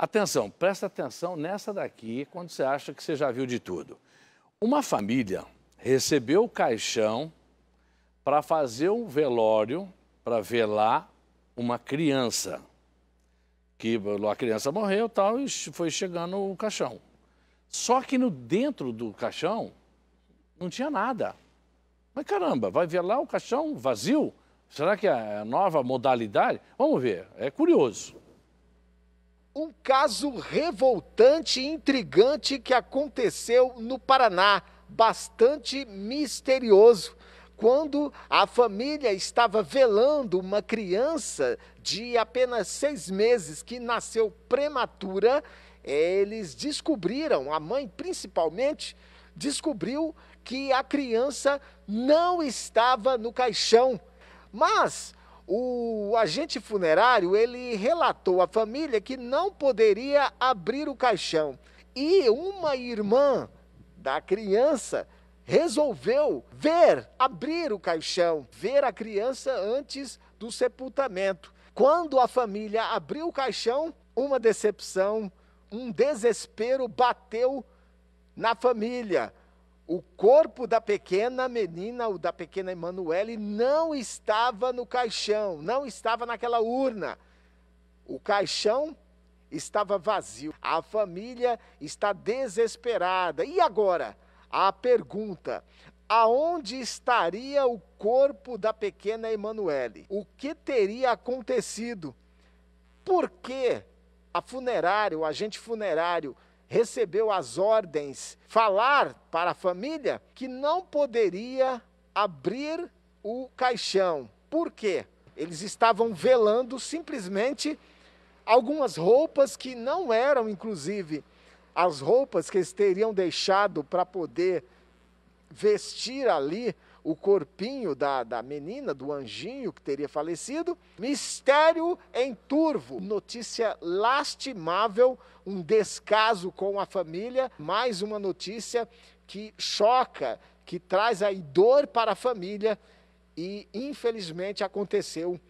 Atenção, presta atenção nessa daqui quando você acha que você já viu de tudo. Uma família recebeu o caixão para fazer um velório, para velar uma criança. Que a criança morreu tal, e foi chegando o caixão. Só que no dentro do caixão não tinha nada. Mas caramba, vai velar o caixão vazio? Será que é a nova modalidade? Vamos ver, é curioso um caso revoltante e intrigante que aconteceu no Paraná, bastante misterioso, quando a família estava velando uma criança de apenas seis meses que nasceu prematura. Eles descobriram, a mãe principalmente, descobriu que a criança não estava no caixão. Mas o agente funerário ele relatou à família que não poderia abrir o caixão e uma irmã da criança resolveu ver abrir o caixão, ver a criança antes do sepultamento. Quando a família abriu o caixão, uma decepção, um desespero bateu na família. O corpo da pequena menina, o da pequena Emanuele, não estava no caixão, não estava naquela urna. O caixão estava vazio. A família está desesperada. E agora? A pergunta: aonde estaria o corpo da pequena Emanuele? O que teria acontecido? Por que a funerária, o agente funerário, recebeu as ordens falar para a família que não poderia abrir o caixão. Por quê? Eles estavam velando simplesmente algumas roupas que não eram, inclusive, as roupas que eles teriam deixado para poder vestir ali o corpinho da, da menina, do anjinho que teria falecido. Mistério em Turvo. Notícia lastimável, um descaso com a família. Mais uma notícia que choca, que traz aí dor para a família e infelizmente aconteceu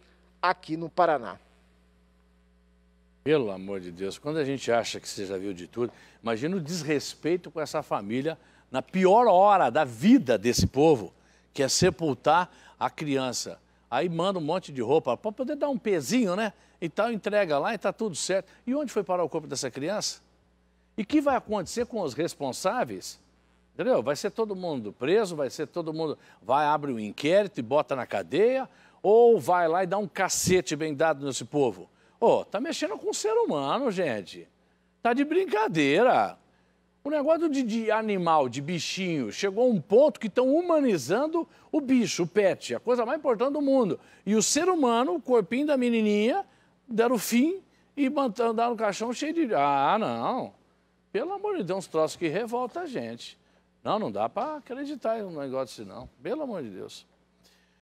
aqui no Paraná. Pelo amor de Deus, quando a gente acha que você já viu de tudo, imagina o desrespeito com essa família na pior hora da vida desse povo que é sepultar a criança. Aí manda um monte de roupa para poder dar um pezinho, né? E tal, entrega lá e está tudo certo. E onde foi parar o corpo dessa criança? E o que vai acontecer com os responsáveis? Entendeu? Vai ser todo mundo preso, vai ser todo mundo. Vai, abre um inquérito e bota na cadeia, ou vai lá e dá um cacete bem dado nesse povo? Ô, oh, tá mexendo com o ser humano, gente. Tá de brincadeira. O negócio de, de, animal, de bichinho, chegou a um ponto que estão humanizando o bicho, o pet, a coisa mais importante do mundo. E o ser humano, o corpinho da menininha, deram fim e andaram no caixão cheio de. Ah, não. Pelo amor de Deus, uns troços que revolta a gente. Não, não dá para acreditar em um negócio assim, não. Pelo amor de Deus.